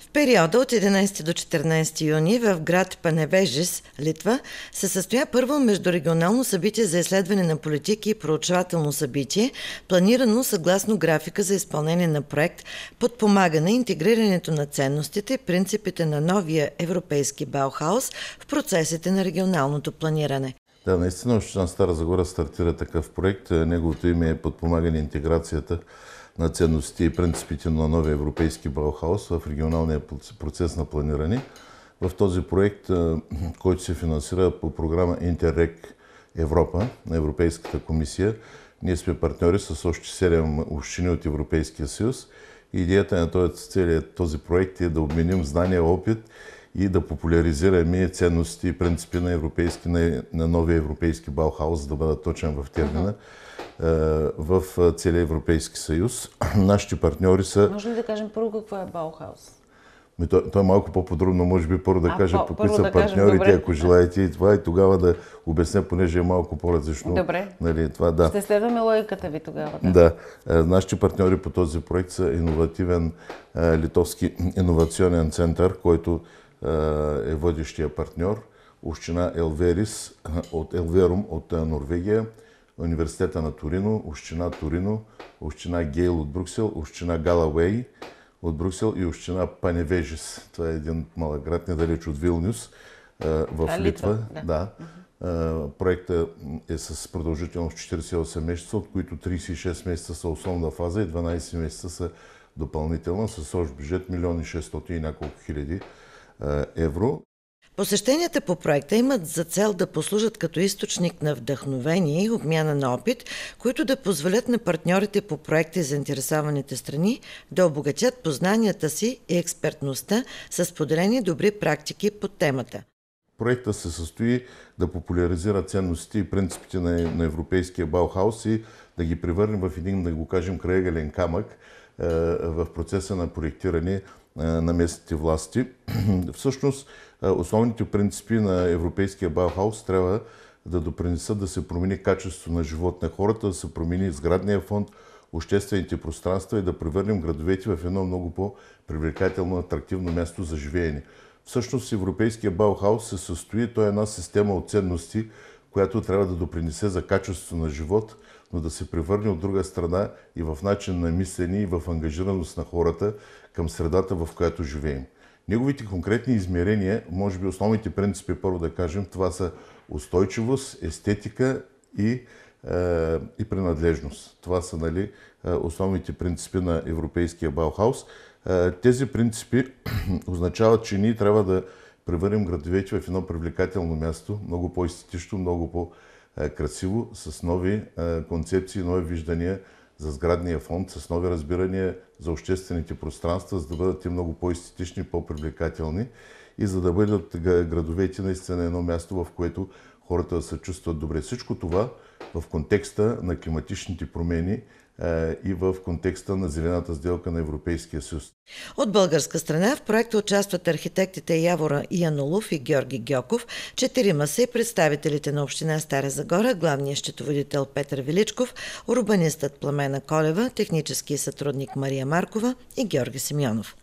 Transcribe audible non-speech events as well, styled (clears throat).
В периода от 11 до 14 юни в град Паневежис, Литва, се състоя първо междурегионално събитие за изследване на политики и проучвателно събитие, планирано съгласно графика за изпълнение на проект Подпомагане интегрирането на ценностите и принципите на новия европейски Баухаус в процесите на регионалното планиране. Да, наистина Община Стара Загора стартира такъв проект. Неговото име е Подпомагане интеграцията на ценностите и принципите на новия европейски Баухаус в регионалния процес на планиране. В този проект, който се финансира по програма Интеррек Европа на Европейската комисия, ние сме партньори с още 7 общини от Европейския съюз. И идеята на този, целият този проект е да обменим знания, опит и да популяризираме ценности и принципи на, на новия европейски Баухаус, да бъда точен в термина. Uh-huh е, в е, целия Европейски съюз. (clears throat) Нашите партньори са... Може ли да кажем първо какво е Баухаус? То, то е малко по-подробно, може би първо да кажа по кои са да партньорите, ако желаете и това, и тогава да обясня, понеже е малко по-различно. Добре. Нали, това, да. Ще следваме логиката ви тогава. Да. да. Е, нашите партньори по този проект са иновативен литовски иновационен център, който е водещия партньор, община Елверис от Елверум от Норвегия, университета на Торино, община Торино, община Гейл от Брюксел, община Галауей от Брюксел и община Паневежис. Това е един малък град недалеч от Вилнюс в е Литва. Да. да. Проекта е с продължителност 48 месеца, от които 36 месеца са основна фаза и 12 месеца са допълнителна, с общ бюджет 1 600 и няколко хиляди евро. Посещенията по проекта имат за цел да послужат като източник на вдъхновение и обмяна на опит, които да позволят на партньорите по проекта и заинтересованите страни да обогатят познанията си и експертността с поделени добри практики по темата. Проектът се състои да популяризира ценностите и принципите на, европейския Баухаус и да ги превърне в един, да го кажем, краегален камък – е, в процеса на проектиране е, на местните власти. (clears throat) Всъщност, е, основните принципи на европейския Баухаус трябва да допринесат да се промени качеството на живот на хората, да се промени сградния фонд, обществените пространства и да превърнем градовете в едно много по-привлекателно, атрактивно място за живеене. Всъщност Европейския Баухаус се състои, той е една система от ценности, която трябва да допринесе за качеството на живот, но да се превърне от друга страна и в начин на мислене и в ангажираност на хората към средата, в която живеем. Неговите конкретни измерения, може би основните принципи, първо да кажем, това са устойчивост, естетика и, е, и принадлежност. Това са нали, е, основните принципи на Европейския Баухаус. Е, тези принципи (clears throat) означават, че ние трябва да превърнем градовече в едно привлекателно място, много по-естетично, много по-красиво, с нови концепции, нови виждания за сградния фонд, с нови разбирания за обществените пространства, за да бъдат те много по-естетични, по-привлекателни и за да бъдат градовете наистина едно място, в което хората да се чувстват добре. Всичко това в контекста на климатичните промени е, и в контекста на зелената сделка на Европейския съюз. От българска страна в проекта участват архитектите Явора Янолов и Георги Гьоков, четирима са и представителите на Община Стара Загора, главният счетоводител Петър Величков, урбанистът Пламена Колева, технически сътрудник Мария Маркова и Георги Симеонов.